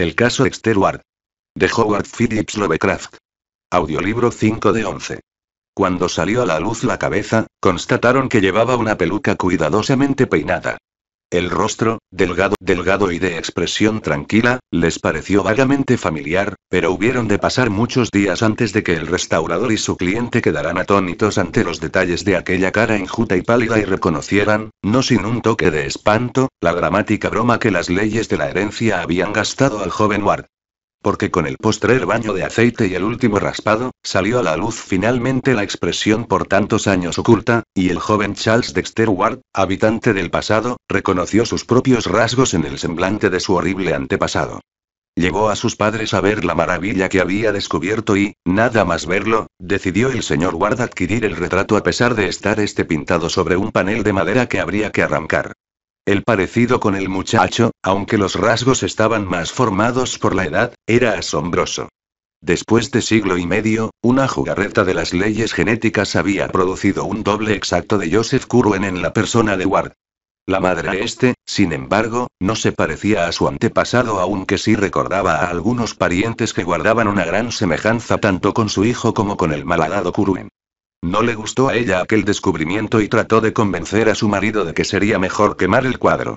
El caso Exterward. De Howard Phillips Lovecraft. Audiolibro 5 de 11. Cuando salió a la luz la cabeza, constataron que llevaba una peluca cuidadosamente peinada, el rostro, delgado, delgado y de expresión tranquila, les pareció vagamente familiar, pero hubieron de pasar muchos días antes de que el restaurador y su cliente quedaran atónitos ante los detalles de aquella cara enjuta y pálida y reconocieran, no sin un toque de espanto, la dramática broma que las leyes de la herencia habían gastado al joven Ward porque con el postrer baño de aceite y el último raspado, salió a la luz finalmente la expresión por tantos años oculta, y el joven Charles Dexter Ward, habitante del pasado, reconoció sus propios rasgos en el semblante de su horrible antepasado. Llevó a sus padres a ver la maravilla que había descubierto y, nada más verlo, decidió el señor Ward adquirir el retrato a pesar de estar este pintado sobre un panel de madera que habría que arrancar. El parecido con el muchacho, aunque los rasgos estaban más formados por la edad, era asombroso. Después de siglo y medio, una jugarreta de las leyes genéticas había producido un doble exacto de Joseph Curwen en la persona de Ward. La madre este, sin embargo, no se parecía a su antepasado aunque sí recordaba a algunos parientes que guardaban una gran semejanza tanto con su hijo como con el malhadado Curwen. No le gustó a ella aquel descubrimiento y trató de convencer a su marido de que sería mejor quemar el cuadro.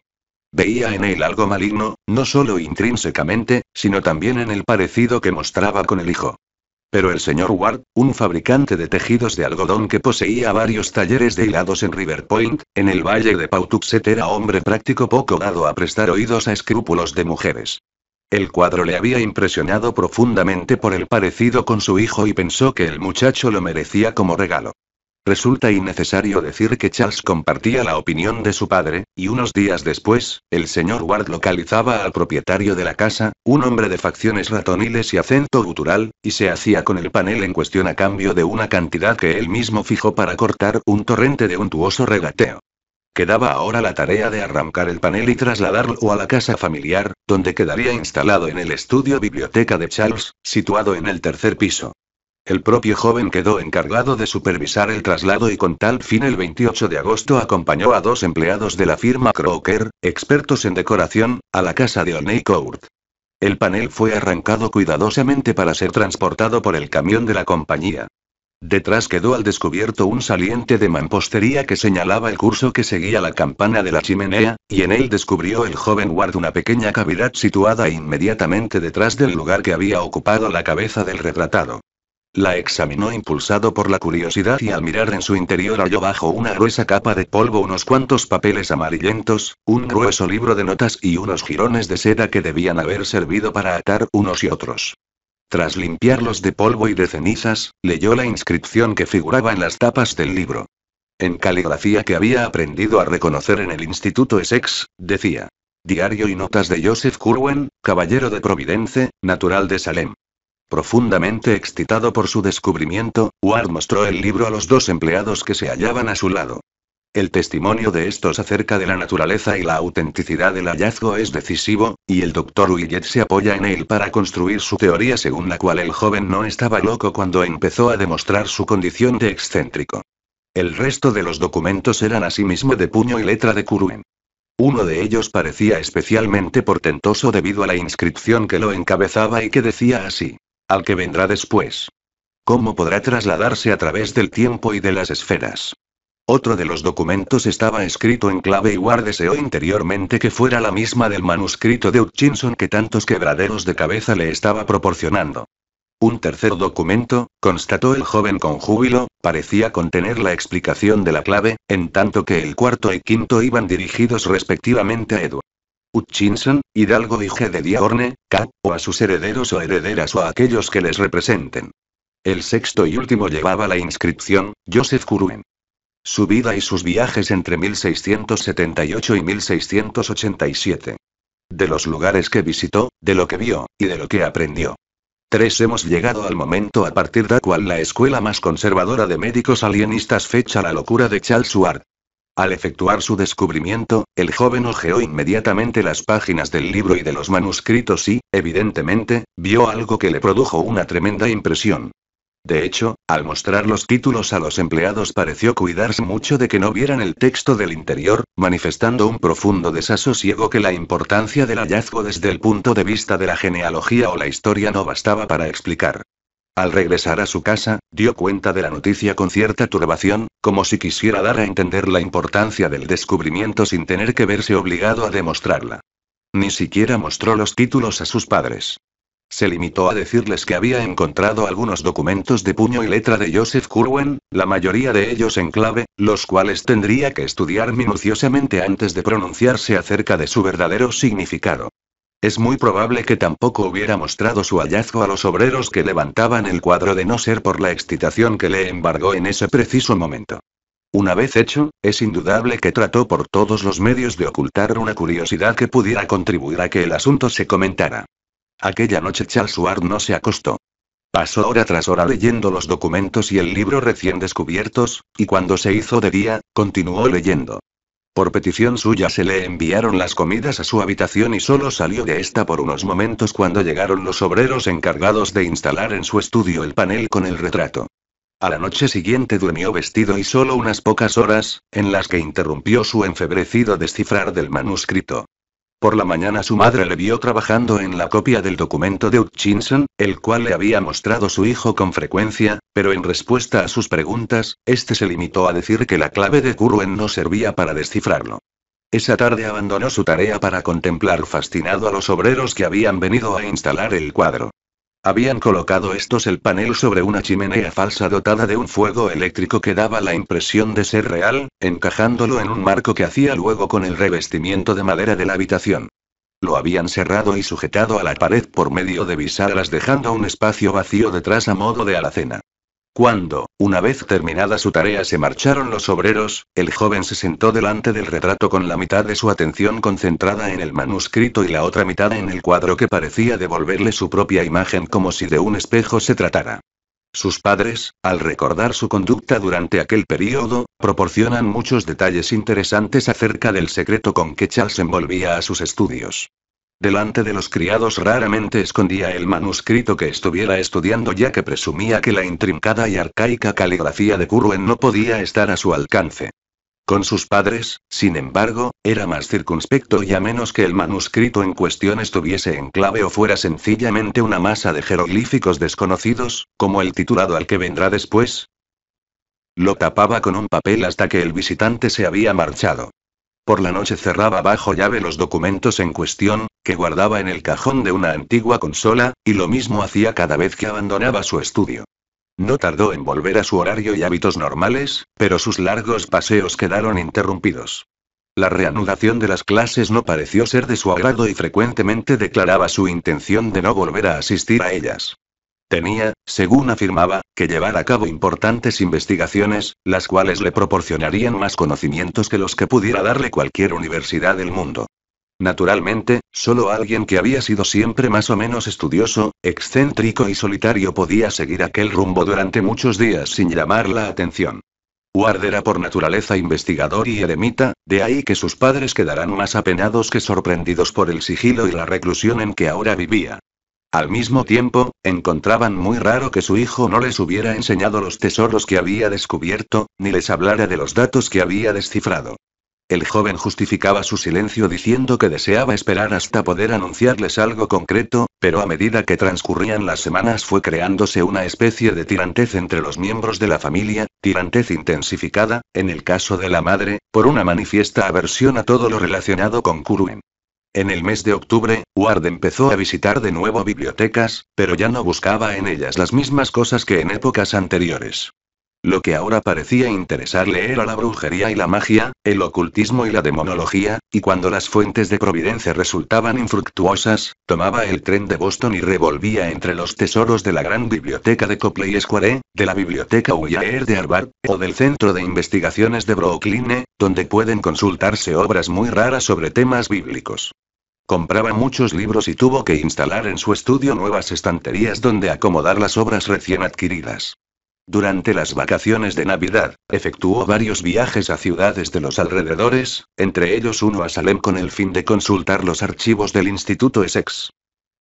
Veía en él algo maligno, no solo intrínsecamente, sino también en el parecido que mostraba con el hijo. Pero el señor Ward, un fabricante de tejidos de algodón que poseía varios talleres de hilados en River Point, en el valle de Pautuxet, era hombre práctico poco dado a prestar oídos a escrúpulos de mujeres. El cuadro le había impresionado profundamente por el parecido con su hijo y pensó que el muchacho lo merecía como regalo. Resulta innecesario decir que Charles compartía la opinión de su padre, y unos días después, el señor Ward localizaba al propietario de la casa, un hombre de facciones ratoniles y acento gutural, y se hacía con el panel en cuestión a cambio de una cantidad que él mismo fijó para cortar un torrente de untuoso regateo. Quedaba ahora la tarea de arrancar el panel y trasladarlo a la casa familiar, donde quedaría instalado en el estudio biblioteca de Charles, situado en el tercer piso. El propio joven quedó encargado de supervisar el traslado y con tal fin el 28 de agosto acompañó a dos empleados de la firma Crocker, expertos en decoración, a la casa de O'Neill Court. El panel fue arrancado cuidadosamente para ser transportado por el camión de la compañía. Detrás quedó al descubierto un saliente de mampostería que señalaba el curso que seguía la campana de la chimenea, y en él descubrió el joven Ward una pequeña cavidad situada inmediatamente detrás del lugar que había ocupado la cabeza del retratado. La examinó impulsado por la curiosidad y al mirar en su interior halló bajo una gruesa capa de polvo unos cuantos papeles amarillentos, un grueso libro de notas y unos jirones de seda que debían haber servido para atar unos y otros. Tras limpiarlos de polvo y de cenizas, leyó la inscripción que figuraba en las tapas del libro. En caligrafía que había aprendido a reconocer en el Instituto Essex, decía. Diario y notas de Joseph Curwen, caballero de Providence, natural de Salem. Profundamente excitado por su descubrimiento, Ward mostró el libro a los dos empleados que se hallaban a su lado. El testimonio de estos acerca de la naturaleza y la autenticidad del hallazgo es decisivo, y el doctor Willet se apoya en él para construir su teoría según la cual el joven no estaba loco cuando empezó a demostrar su condición de excéntrico. El resto de los documentos eran asimismo de puño y letra de Curwen. Uno de ellos parecía especialmente portentoso debido a la inscripción que lo encabezaba y que decía así. Al que vendrá después. ¿Cómo podrá trasladarse a través del tiempo y de las esferas? Otro de los documentos estaba escrito en clave y Ward deseó interiormente que fuera la misma del manuscrito de Hutchinson que tantos quebraderos de cabeza le estaba proporcionando. Un tercer documento, constató el joven con júbilo, parecía contener la explicación de la clave, en tanto que el cuarto y quinto iban dirigidos respectivamente a Edward. Hutchinson, Hidalgo y G. de Diorne, K, o a sus herederos o herederas o a aquellos que les representen. El sexto y último llevaba la inscripción, Joseph Curwen. Su vida y sus viajes entre 1678 y 1687. De los lugares que visitó, de lo que vio, y de lo que aprendió. Tres Hemos llegado al momento a partir del cual la escuela más conservadora de médicos alienistas fecha la locura de Charles Ward. Al efectuar su descubrimiento, el joven hojeó inmediatamente las páginas del libro y de los manuscritos y, evidentemente, vio algo que le produjo una tremenda impresión. De hecho, al mostrar los títulos a los empleados pareció cuidarse mucho de que no vieran el texto del interior, manifestando un profundo desasosiego que la importancia del hallazgo desde el punto de vista de la genealogía o la historia no bastaba para explicar. Al regresar a su casa, dio cuenta de la noticia con cierta turbación, como si quisiera dar a entender la importancia del descubrimiento sin tener que verse obligado a demostrarla. Ni siquiera mostró los títulos a sus padres. Se limitó a decirles que había encontrado algunos documentos de puño y letra de Joseph Curwen, la mayoría de ellos en clave, los cuales tendría que estudiar minuciosamente antes de pronunciarse acerca de su verdadero significado. Es muy probable que tampoco hubiera mostrado su hallazgo a los obreros que levantaban el cuadro de no ser por la excitación que le embargó en ese preciso momento. Una vez hecho, es indudable que trató por todos los medios de ocultar una curiosidad que pudiera contribuir a que el asunto se comentara. Aquella noche Charles Ward no se acostó. Pasó hora tras hora leyendo los documentos y el libro recién descubiertos, y cuando se hizo de día, continuó leyendo. Por petición suya se le enviaron las comidas a su habitación y solo salió de esta por unos momentos cuando llegaron los obreros encargados de instalar en su estudio el panel con el retrato. A la noche siguiente durmió vestido y solo unas pocas horas, en las que interrumpió su enfebrecido descifrar del manuscrito. Por la mañana su madre le vio trabajando en la copia del documento de Hutchinson, el cual le había mostrado su hijo con frecuencia, pero en respuesta a sus preguntas, este se limitó a decir que la clave de Curwen no servía para descifrarlo. Esa tarde abandonó su tarea para contemplar fascinado a los obreros que habían venido a instalar el cuadro. Habían colocado estos el panel sobre una chimenea falsa dotada de un fuego eléctrico que daba la impresión de ser real, encajándolo en un marco que hacía luego con el revestimiento de madera de la habitación. Lo habían cerrado y sujetado a la pared por medio de bisagras dejando un espacio vacío detrás a modo de alacena. Cuando, una vez terminada su tarea, se marcharon los obreros, el joven se sentó delante del retrato con la mitad de su atención concentrada en el manuscrito y la otra mitad en el cuadro que parecía devolverle su propia imagen como si de un espejo se tratara. Sus padres, al recordar su conducta durante aquel periodo, proporcionan muchos detalles interesantes acerca del secreto con que Charles envolvía a sus estudios. Delante de los criados raramente escondía el manuscrito que estuviera estudiando ya que presumía que la intrincada y arcaica caligrafía de Curwen no podía estar a su alcance. Con sus padres, sin embargo, era más circunspecto y a menos que el manuscrito en cuestión estuviese en clave o fuera sencillamente una masa de jeroglíficos desconocidos, como el titulado al que vendrá después. Lo tapaba con un papel hasta que el visitante se había marchado. Por la noche cerraba bajo llave los documentos en cuestión, que guardaba en el cajón de una antigua consola, y lo mismo hacía cada vez que abandonaba su estudio. No tardó en volver a su horario y hábitos normales, pero sus largos paseos quedaron interrumpidos. La reanudación de las clases no pareció ser de su agrado y frecuentemente declaraba su intención de no volver a asistir a ellas. Tenía, según afirmaba, que llevar a cabo importantes investigaciones, las cuales le proporcionarían más conocimientos que los que pudiera darle cualquier universidad del mundo. Naturalmente, solo alguien que había sido siempre más o menos estudioso, excéntrico y solitario podía seguir aquel rumbo durante muchos días sin llamar la atención. Ward era por naturaleza investigador y eremita, de ahí que sus padres quedarán más apenados que sorprendidos por el sigilo y la reclusión en que ahora vivía. Al mismo tiempo, encontraban muy raro que su hijo no les hubiera enseñado los tesoros que había descubierto, ni les hablara de los datos que había descifrado. El joven justificaba su silencio diciendo que deseaba esperar hasta poder anunciarles algo concreto, pero a medida que transcurrían las semanas fue creándose una especie de tirantez entre los miembros de la familia, tirantez intensificada, en el caso de la madre, por una manifiesta aversión a todo lo relacionado con Kuruen. En el mes de octubre, Ward empezó a visitar de nuevo bibliotecas, pero ya no buscaba en ellas las mismas cosas que en épocas anteriores. Lo que ahora parecía interesarle era la brujería y la magia, el ocultismo y la demonología, y cuando las fuentes de Providencia resultaban infructuosas, tomaba el tren de Boston y revolvía entre los tesoros de la gran biblioteca de Copley Square, de la biblioteca Weir de Harvard, o del Centro de Investigaciones de Brookline, donde pueden consultarse obras muy raras sobre temas bíblicos. Compraba muchos libros y tuvo que instalar en su estudio nuevas estanterías donde acomodar las obras recién adquiridas. Durante las vacaciones de Navidad, efectuó varios viajes a ciudades de los alrededores, entre ellos uno a Salem con el fin de consultar los archivos del Instituto Essex.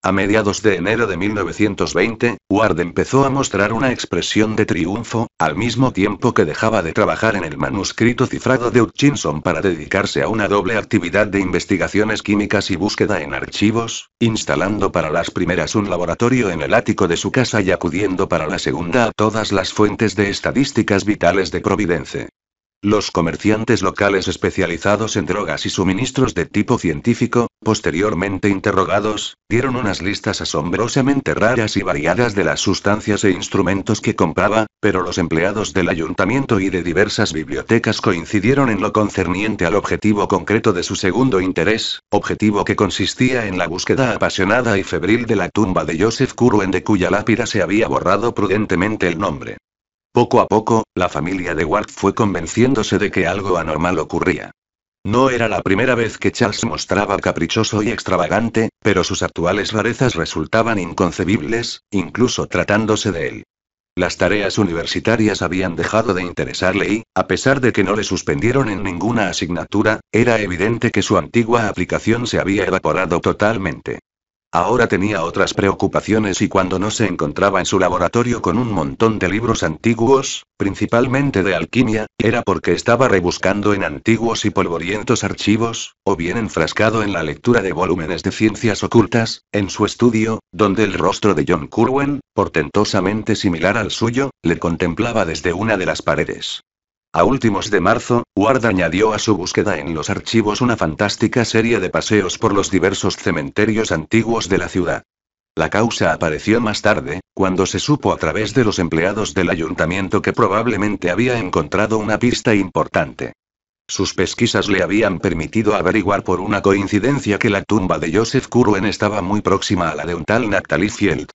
A mediados de enero de 1920, Ward empezó a mostrar una expresión de triunfo, al mismo tiempo que dejaba de trabajar en el manuscrito cifrado de Hutchinson para dedicarse a una doble actividad de investigaciones químicas y búsqueda en archivos, instalando para las primeras un laboratorio en el ático de su casa y acudiendo para la segunda a todas las fuentes de estadísticas vitales de Providence. Los comerciantes locales especializados en drogas y suministros de tipo científico, posteriormente interrogados, dieron unas listas asombrosamente raras y variadas de las sustancias e instrumentos que compraba, pero los empleados del ayuntamiento y de diversas bibliotecas coincidieron en lo concerniente al objetivo concreto de su segundo interés, objetivo que consistía en la búsqueda apasionada y febril de la tumba de Joseph Curwen de cuya lápida se había borrado prudentemente el nombre. Poco a poco, la familia de Ward fue convenciéndose de que algo anormal ocurría. No era la primera vez que Charles mostraba caprichoso y extravagante, pero sus actuales rarezas resultaban inconcebibles, incluso tratándose de él. Las tareas universitarias habían dejado de interesarle y, a pesar de que no le suspendieron en ninguna asignatura, era evidente que su antigua aplicación se había evaporado totalmente. Ahora tenía otras preocupaciones y cuando no se encontraba en su laboratorio con un montón de libros antiguos, principalmente de alquimia, era porque estaba rebuscando en antiguos y polvorientos archivos, o bien enfrascado en la lectura de volúmenes de ciencias ocultas, en su estudio, donde el rostro de John Curwen, portentosamente similar al suyo, le contemplaba desde una de las paredes. A últimos de marzo, Ward añadió a su búsqueda en los archivos una fantástica serie de paseos por los diversos cementerios antiguos de la ciudad. La causa apareció más tarde, cuando se supo a través de los empleados del ayuntamiento que probablemente había encontrado una pista importante. Sus pesquisas le habían permitido averiguar por una coincidencia que la tumba de Joseph Curwen estaba muy próxima a la de un tal Natalie Field.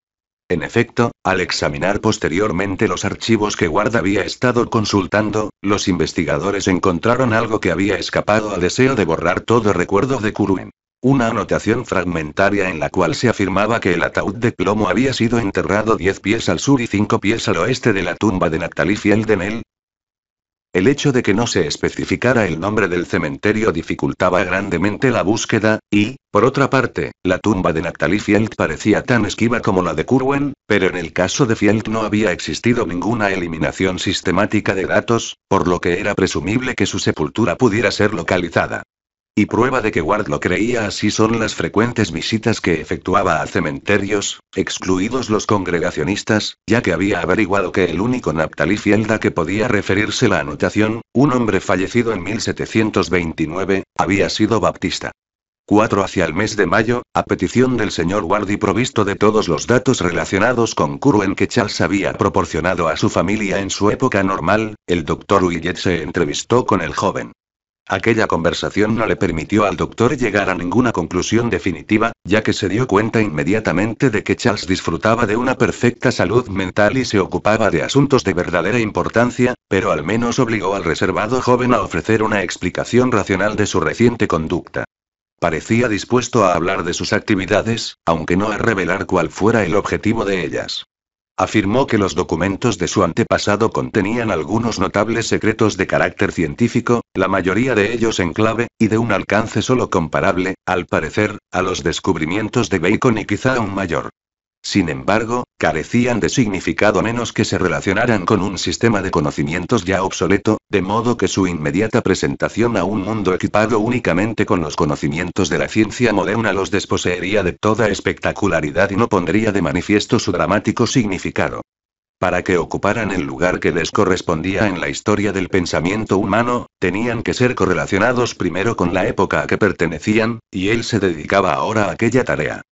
En efecto, al examinar posteriormente los archivos que Ward había estado consultando, los investigadores encontraron algo que había escapado al deseo de borrar todo recuerdo de Kuruen. Una anotación fragmentaria en la cual se afirmaba que el ataúd de plomo había sido enterrado 10 pies al sur y 5 pies al oeste de la tumba de Natalie Fieldenel. El hecho de que no se especificara el nombre del cementerio dificultaba grandemente la búsqueda, y, por otra parte, la tumba de Natalie Field parecía tan esquiva como la de Curwen, pero en el caso de Field no había existido ninguna eliminación sistemática de datos, por lo que era presumible que su sepultura pudiera ser localizada. Y prueba de que Ward lo creía así son las frecuentes visitas que efectuaba a cementerios, excluidos los congregacionistas, ya que había averiguado que el único naptali Fielda que podía referirse la anotación, un hombre fallecido en 1729, había sido baptista. 4 hacia el mes de mayo, a petición del señor Ward y provisto de todos los datos relacionados con Curwen que Charles había proporcionado a su familia en su época normal, el doctor Willet se entrevistó con el joven. Aquella conversación no le permitió al doctor llegar a ninguna conclusión definitiva, ya que se dio cuenta inmediatamente de que Charles disfrutaba de una perfecta salud mental y se ocupaba de asuntos de verdadera importancia, pero al menos obligó al reservado joven a ofrecer una explicación racional de su reciente conducta. Parecía dispuesto a hablar de sus actividades, aunque no a revelar cuál fuera el objetivo de ellas. Afirmó que los documentos de su antepasado contenían algunos notables secretos de carácter científico, la mayoría de ellos en clave, y de un alcance solo comparable, al parecer, a los descubrimientos de Bacon y quizá aún mayor. Sin embargo, carecían de significado menos que se relacionaran con un sistema de conocimientos ya obsoleto, de modo que su inmediata presentación a un mundo equipado únicamente con los conocimientos de la ciencia moderna los desposeería de toda espectacularidad y no pondría de manifiesto su dramático significado. Para que ocuparan el lugar que les correspondía en la historia del pensamiento humano, tenían que ser correlacionados primero con la época a que pertenecían, y él se dedicaba ahora a aquella tarea.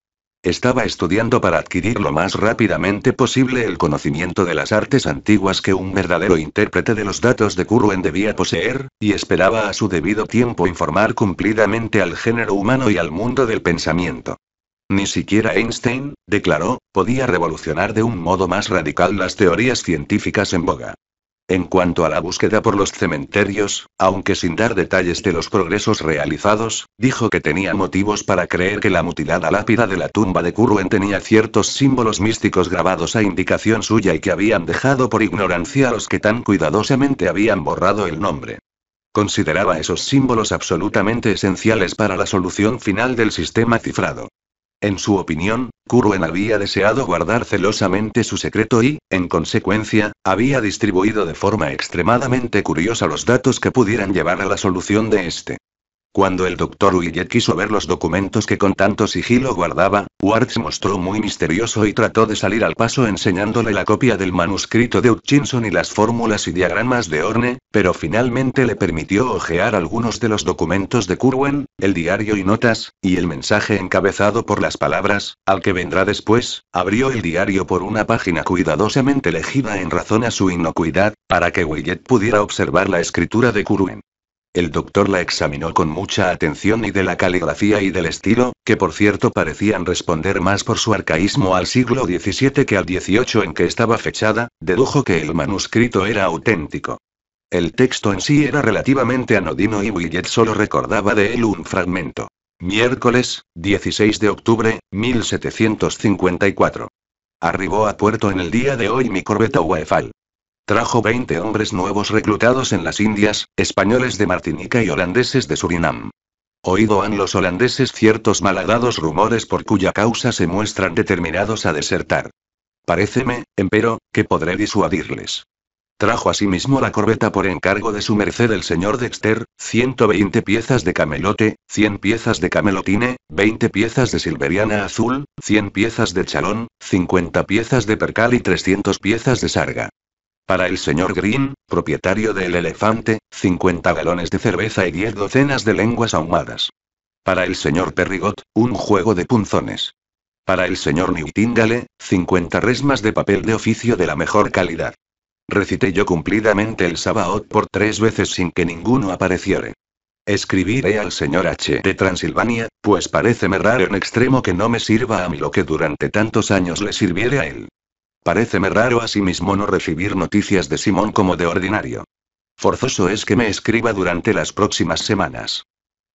Estaba estudiando para adquirir lo más rápidamente posible el conocimiento de las artes antiguas que un verdadero intérprete de los datos de Curwen debía poseer, y esperaba a su debido tiempo informar cumplidamente al género humano y al mundo del pensamiento. Ni siquiera Einstein, declaró, podía revolucionar de un modo más radical las teorías científicas en boga. En cuanto a la búsqueda por los cementerios, aunque sin dar detalles de los progresos realizados, dijo que tenía motivos para creer que la mutilada lápida de la tumba de Curwen tenía ciertos símbolos místicos grabados a indicación suya y que habían dejado por ignorancia a los que tan cuidadosamente habían borrado el nombre. Consideraba esos símbolos absolutamente esenciales para la solución final del sistema cifrado. En su opinión, Curwen había deseado guardar celosamente su secreto y, en consecuencia, había distribuido de forma extremadamente curiosa los datos que pudieran llevar a la solución de este. Cuando el doctor Willett quiso ver los documentos que con tanto sigilo guardaba, Ward se mostró muy misterioso y trató de salir al paso enseñándole la copia del manuscrito de Hutchinson y las fórmulas y diagramas de Orne, pero finalmente le permitió hojear algunos de los documentos de Curwen, el diario y notas, y el mensaje encabezado por las palabras, al que vendrá después, abrió el diario por una página cuidadosamente elegida en razón a su inocuidad, para que Willett pudiera observar la escritura de Curwen. El doctor la examinó con mucha atención y de la caligrafía y del estilo, que por cierto parecían responder más por su arcaísmo al siglo XVII que al XVIII en que estaba fechada, dedujo que el manuscrito era auténtico. El texto en sí era relativamente anodino y Willet solo recordaba de él un fragmento. Miércoles, 16 de octubre, 1754. Arribó a puerto en el día de hoy mi corbeta Waefal. Trajo 20 hombres nuevos reclutados en las Indias, españoles de Martinica y holandeses de Surinam. Oído han los holandeses ciertos malhadados rumores por cuya causa se muestran determinados a desertar. Paréceme, empero, que podré disuadirles. Trajo asimismo la corbeta por encargo de su merced el señor Dexter, 120 piezas de camelote, 100 piezas de camelotine, 20 piezas de silveriana azul, 100 piezas de chalón, 50 piezas de percal y 300 piezas de sarga. Para el señor Green, propietario del elefante, 50 galones de cerveza y 10 docenas de lenguas ahumadas. Para el señor Perrigot, un juego de punzones. Para el señor Newtingale, 50 resmas de papel de oficio de la mejor calidad. Recité yo cumplidamente el Sabaot por tres veces sin que ninguno apareciere. Escribiré al señor H. de Transilvania, pues paréceme raro en extremo que no me sirva a mí lo que durante tantos años le sirviere a él. Pareceme raro a sí mismo no recibir noticias de Simón como de ordinario. Forzoso es que me escriba durante las próximas semanas.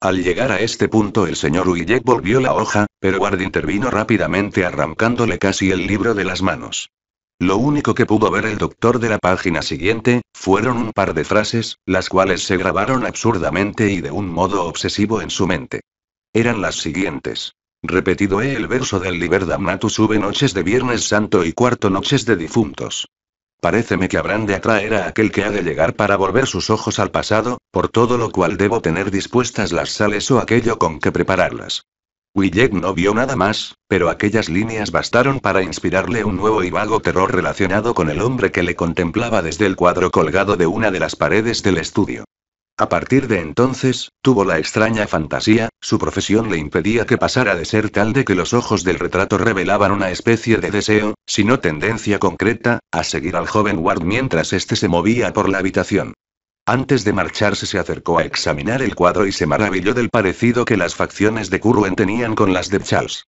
Al llegar a este punto el señor Huillet volvió la hoja, pero Ward intervino rápidamente arrancándole casi el libro de las manos. Lo único que pudo ver el doctor de la página siguiente, fueron un par de frases, las cuales se grabaron absurdamente y de un modo obsesivo en su mente. Eran las siguientes. Repetido he el verso del Liber Damnatus sube noches de Viernes Santo y cuarto noches de difuntos. Paréceme que habrán de atraer a aquel que ha de llegar para volver sus ojos al pasado, por todo lo cual debo tener dispuestas las sales o aquello con que prepararlas. Willeck no vio nada más, pero aquellas líneas bastaron para inspirarle un nuevo y vago terror relacionado con el hombre que le contemplaba desde el cuadro colgado de una de las paredes del estudio. A partir de entonces, tuvo la extraña fantasía, su profesión le impedía que pasara de ser tal de que los ojos del retrato revelaban una especie de deseo, si no tendencia concreta, a seguir al joven Ward mientras éste se movía por la habitación. Antes de marcharse se acercó a examinar el cuadro y se maravilló del parecido que las facciones de Curwen tenían con las de Charles.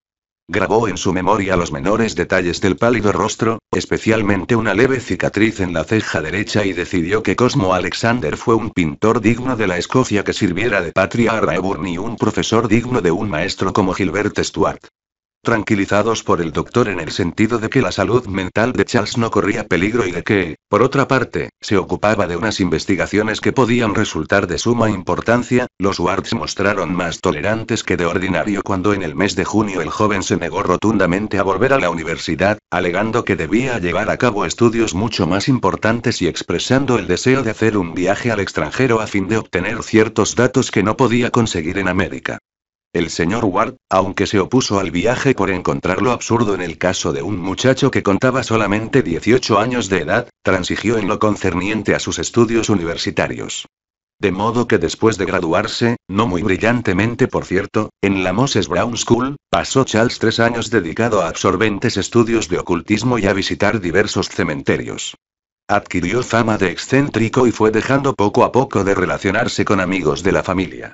Grabó en su memoria los menores detalles del pálido rostro, especialmente una leve cicatriz en la ceja derecha y decidió que Cosmo Alexander fue un pintor digno de la Escocia que sirviera de patria a Raeburn y un profesor digno de un maestro como Gilbert Stuart tranquilizados por el doctor en el sentido de que la salud mental de Charles no corría peligro y de que, por otra parte, se ocupaba de unas investigaciones que podían resultar de suma importancia, los Wards mostraron más tolerantes que de ordinario cuando en el mes de junio el joven se negó rotundamente a volver a la universidad, alegando que debía llevar a cabo estudios mucho más importantes y expresando el deseo de hacer un viaje al extranjero a fin de obtener ciertos datos que no podía conseguir en América. El señor Ward, aunque se opuso al viaje por encontrarlo absurdo en el caso de un muchacho que contaba solamente 18 años de edad, transigió en lo concerniente a sus estudios universitarios. De modo que después de graduarse, no muy brillantemente por cierto, en la Moses Brown School, pasó Charles tres años dedicado a absorbentes estudios de ocultismo y a visitar diversos cementerios. Adquirió fama de excéntrico y fue dejando poco a poco de relacionarse con amigos de la familia.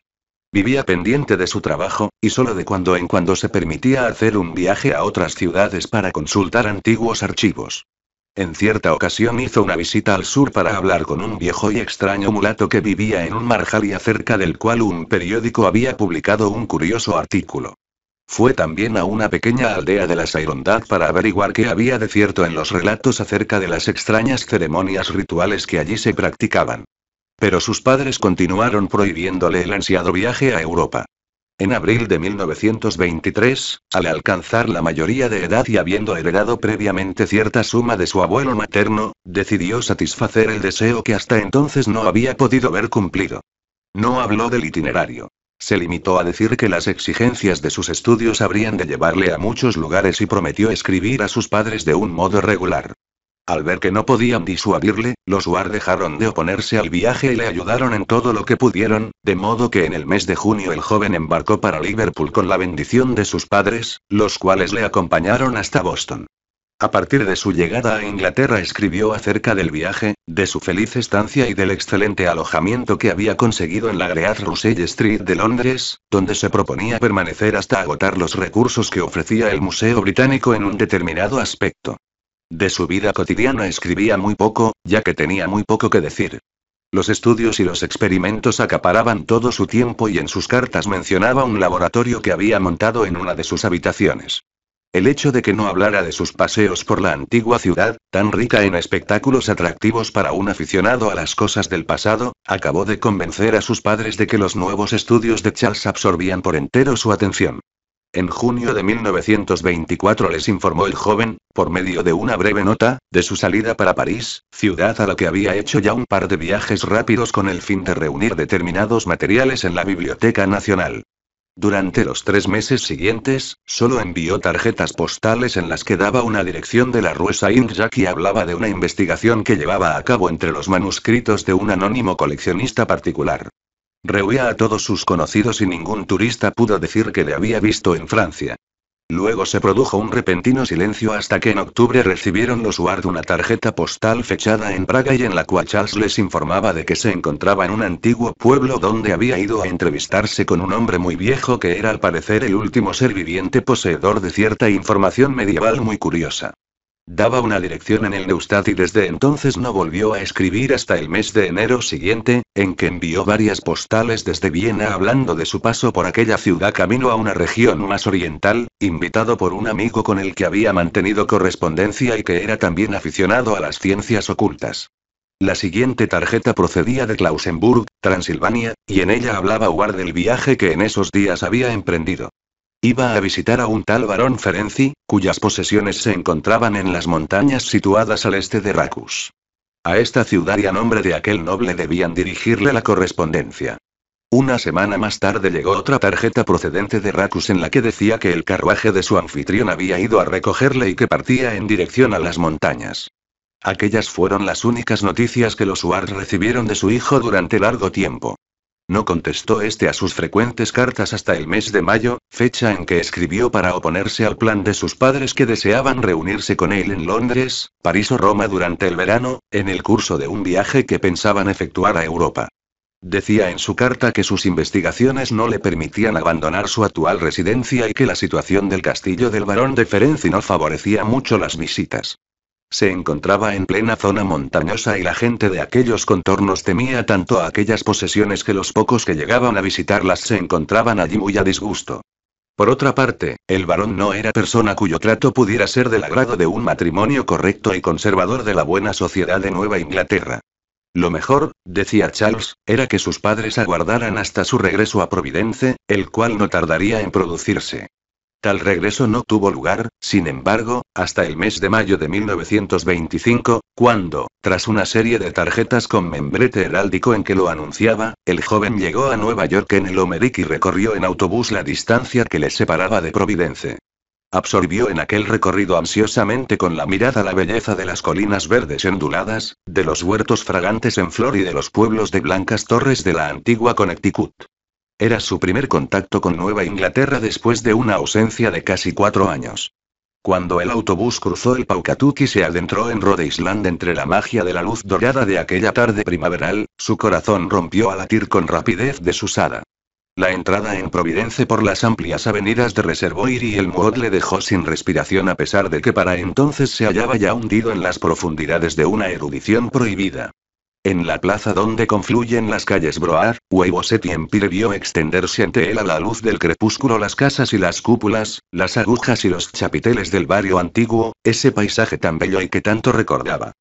Vivía pendiente de su trabajo, y solo de cuando en cuando se permitía hacer un viaje a otras ciudades para consultar antiguos archivos. En cierta ocasión hizo una visita al sur para hablar con un viejo y extraño mulato que vivía en un marjal y acerca del cual un periódico había publicado un curioso artículo. Fue también a una pequeña aldea de la Sairondad para averiguar qué había de cierto en los relatos acerca de las extrañas ceremonias rituales que allí se practicaban. Pero sus padres continuaron prohibiéndole el ansiado viaje a Europa. En abril de 1923, al alcanzar la mayoría de edad y habiendo heredado previamente cierta suma de su abuelo materno, decidió satisfacer el deseo que hasta entonces no había podido ver cumplido. No habló del itinerario. Se limitó a decir que las exigencias de sus estudios habrían de llevarle a muchos lugares y prometió escribir a sus padres de un modo regular. Al ver que no podían disuadirle, los Ward dejaron de oponerse al viaje y le ayudaron en todo lo que pudieron, de modo que en el mes de junio el joven embarcó para Liverpool con la bendición de sus padres, los cuales le acompañaron hasta Boston. A partir de su llegada a Inglaterra escribió acerca del viaje, de su feliz estancia y del excelente alojamiento que había conseguido en la Great Russell Street de Londres, donde se proponía permanecer hasta agotar los recursos que ofrecía el Museo Británico en un determinado aspecto. De su vida cotidiana escribía muy poco, ya que tenía muy poco que decir. Los estudios y los experimentos acaparaban todo su tiempo y en sus cartas mencionaba un laboratorio que había montado en una de sus habitaciones. El hecho de que no hablara de sus paseos por la antigua ciudad, tan rica en espectáculos atractivos para un aficionado a las cosas del pasado, acabó de convencer a sus padres de que los nuevos estudios de Charles absorbían por entero su atención. En junio de 1924 les informó el joven, por medio de una breve nota, de su salida para París, ciudad a la que había hecho ya un par de viajes rápidos con el fin de reunir determinados materiales en la Biblioteca Nacional. Durante los tres meses siguientes, solo envió tarjetas postales en las que daba una dirección de la Rue Saint-Jacques y hablaba de una investigación que llevaba a cabo entre los manuscritos de un anónimo coleccionista particular. Rehuía a todos sus conocidos y ningún turista pudo decir que le había visto en Francia. Luego se produjo un repentino silencio hasta que en octubre recibieron los Ward una tarjeta postal fechada en Praga y en la cual Charles les informaba de que se encontraba en un antiguo pueblo donde había ido a entrevistarse con un hombre muy viejo que era al parecer el último ser viviente poseedor de cierta información medieval muy curiosa. Daba una dirección en el Neustadt y desde entonces no volvió a escribir hasta el mes de enero siguiente, en que envió varias postales desde Viena hablando de su paso por aquella ciudad camino a una región más oriental, invitado por un amigo con el que había mantenido correspondencia y que era también aficionado a las ciencias ocultas. La siguiente tarjeta procedía de Klausenburg, Transilvania, y en ella hablaba Ward del viaje que en esos días había emprendido. Iba a visitar a un tal varón Ferenci, cuyas posesiones se encontraban en las montañas situadas al este de Racus. A esta ciudad y a nombre de aquel noble debían dirigirle la correspondencia. Una semana más tarde llegó otra tarjeta procedente de Racus en la que decía que el carruaje de su anfitrión había ido a recogerle y que partía en dirección a las montañas. Aquellas fueron las únicas noticias que los Ward recibieron de su hijo durante largo tiempo. No contestó este a sus frecuentes cartas hasta el mes de mayo, fecha en que escribió para oponerse al plan de sus padres que deseaban reunirse con él en Londres, París o Roma durante el verano, en el curso de un viaje que pensaban efectuar a Europa. Decía en su carta que sus investigaciones no le permitían abandonar su actual residencia y que la situación del castillo del barón de Ferenci no favorecía mucho las visitas. Se encontraba en plena zona montañosa y la gente de aquellos contornos temía tanto a aquellas posesiones que los pocos que llegaban a visitarlas se encontraban allí muy a disgusto. Por otra parte, el varón no era persona cuyo trato pudiera ser del agrado de un matrimonio correcto y conservador de la buena sociedad de Nueva Inglaterra. Lo mejor, decía Charles, era que sus padres aguardaran hasta su regreso a Providence, el cual no tardaría en producirse. Tal regreso no tuvo lugar, sin embargo, hasta el mes de mayo de 1925, cuando, tras una serie de tarjetas con membrete heráldico en que lo anunciaba, el joven llegó a Nueva York en el Homeric y recorrió en autobús la distancia que le separaba de Providence. Absorbió en aquel recorrido ansiosamente con la mirada la belleza de las colinas verdes onduladas, de los huertos fragantes en flor y de los pueblos de blancas torres de la antigua Connecticut. Era su primer contacto con Nueva Inglaterra después de una ausencia de casi cuatro años. Cuando el autobús cruzó el Paukatuki y se adentró en Rhode Island entre la magia de la luz dorada de aquella tarde primaveral, su corazón rompió a latir con rapidez desusada. La entrada en Providence por las amplias avenidas de Reservoir y el le dejó sin respiración a pesar de que para entonces se hallaba ya hundido en las profundidades de una erudición prohibida. En la plaza donde confluyen las calles Broar, Huevoset y Empire vio extenderse ante él a la luz del crepúsculo las casas y las cúpulas, las agujas y los chapiteles del barrio antiguo, ese paisaje tan bello y que tanto recordaba.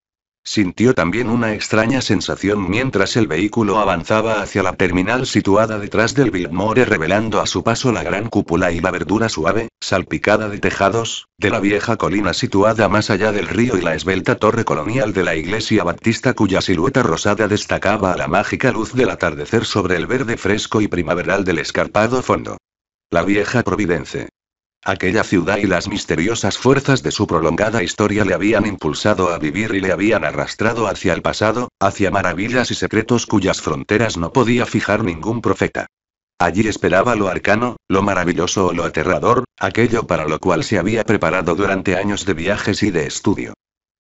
Sintió también una extraña sensación mientras el vehículo avanzaba hacia la terminal situada detrás del Biltmore, revelando a su paso la gran cúpula y la verdura suave, salpicada de tejados, de la vieja colina situada más allá del río y la esbelta torre colonial de la iglesia baptista cuya silueta rosada destacaba a la mágica luz del atardecer sobre el verde fresco y primaveral del escarpado fondo. La vieja providencia. Aquella ciudad y las misteriosas fuerzas de su prolongada historia le habían impulsado a vivir y le habían arrastrado hacia el pasado, hacia maravillas y secretos cuyas fronteras no podía fijar ningún profeta. Allí esperaba lo arcano, lo maravilloso o lo aterrador, aquello para lo cual se había preparado durante años de viajes y de estudio.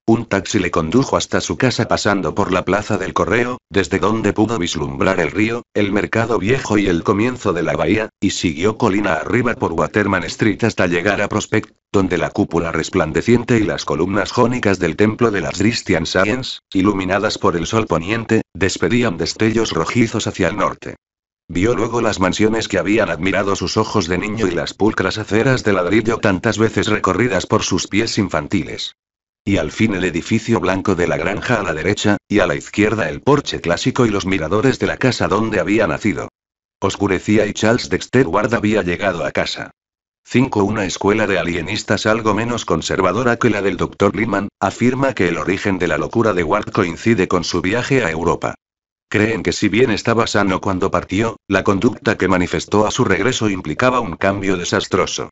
Un taxi le condujo hasta su casa pasando por la plaza del correo, desde donde pudo vislumbrar el río, el mercado viejo y el comienzo de la bahía, y siguió colina arriba por Waterman Street hasta llegar a Prospect, donde la cúpula resplandeciente y las columnas jónicas del templo de las Christian Science, iluminadas por el sol poniente, despedían destellos rojizos hacia el norte. Vio luego las mansiones que habían admirado sus ojos de niño y las pulcras aceras de ladrillo tantas veces recorridas por sus pies infantiles y al fin el edificio blanco de la granja a la derecha, y a la izquierda el porche clásico y los miradores de la casa donde había nacido. Oscurecía y Charles Dexter Ward había llegado a casa. 5. Una escuela de alienistas algo menos conservadora que la del Dr. Lehman afirma que el origen de la locura de Ward coincide con su viaje a Europa. Creen que si bien estaba sano cuando partió, la conducta que manifestó a su regreso implicaba un cambio desastroso.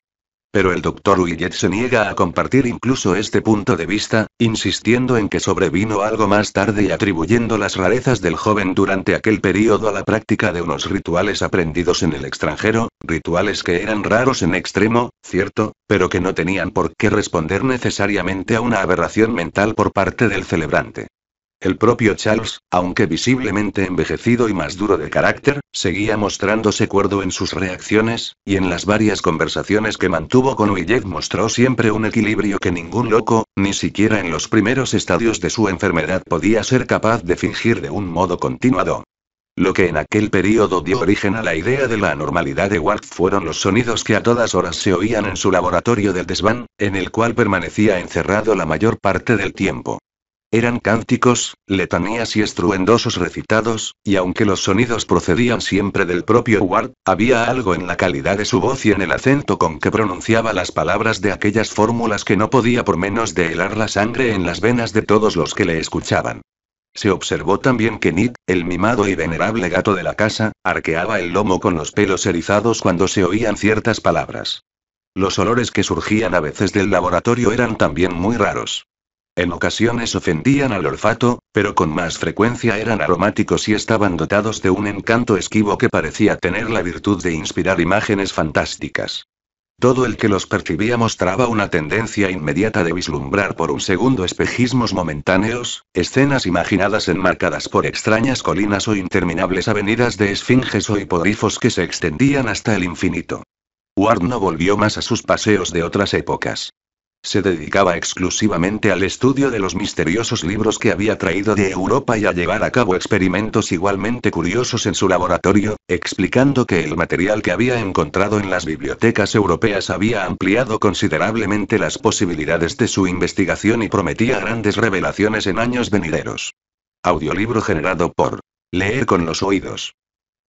Pero el doctor Willet se niega a compartir incluso este punto de vista, insistiendo en que sobrevino algo más tarde y atribuyendo las rarezas del joven durante aquel periodo a la práctica de unos rituales aprendidos en el extranjero, rituales que eran raros en extremo, cierto, pero que no tenían por qué responder necesariamente a una aberración mental por parte del celebrante. El propio Charles, aunque visiblemente envejecido y más duro de carácter, seguía mostrándose cuerdo en sus reacciones, y en las varias conversaciones que mantuvo con Willet mostró siempre un equilibrio que ningún loco, ni siquiera en los primeros estadios de su enfermedad podía ser capaz de fingir de un modo continuado. Lo que en aquel periodo dio origen a la idea de la anormalidad de Ward fueron los sonidos que a todas horas se oían en su laboratorio del desván, en el cual permanecía encerrado la mayor parte del tiempo. Eran cánticos, letanías y estruendosos recitados, y aunque los sonidos procedían siempre del propio Ward, había algo en la calidad de su voz y en el acento con que pronunciaba las palabras de aquellas fórmulas que no podía por menos de helar la sangre en las venas de todos los que le escuchaban. Se observó también que Nick, el mimado y venerable gato de la casa, arqueaba el lomo con los pelos erizados cuando se oían ciertas palabras. Los olores que surgían a veces del laboratorio eran también muy raros. En ocasiones ofendían al olfato, pero con más frecuencia eran aromáticos y estaban dotados de un encanto esquivo que parecía tener la virtud de inspirar imágenes fantásticas. Todo el que los percibía mostraba una tendencia inmediata de vislumbrar por un segundo espejismos momentáneos, escenas imaginadas enmarcadas por extrañas colinas o interminables avenidas de esfinges o hipogrifos que se extendían hasta el infinito. Ward no volvió más a sus paseos de otras épocas se dedicaba exclusivamente al estudio de los misteriosos libros que había traído de Europa y a llevar a cabo experimentos igualmente curiosos en su laboratorio, explicando que el material que había encontrado en las bibliotecas europeas había ampliado considerablemente las posibilidades de su investigación y prometía grandes revelaciones en años venideros. Audiolibro generado por Leer con los oídos.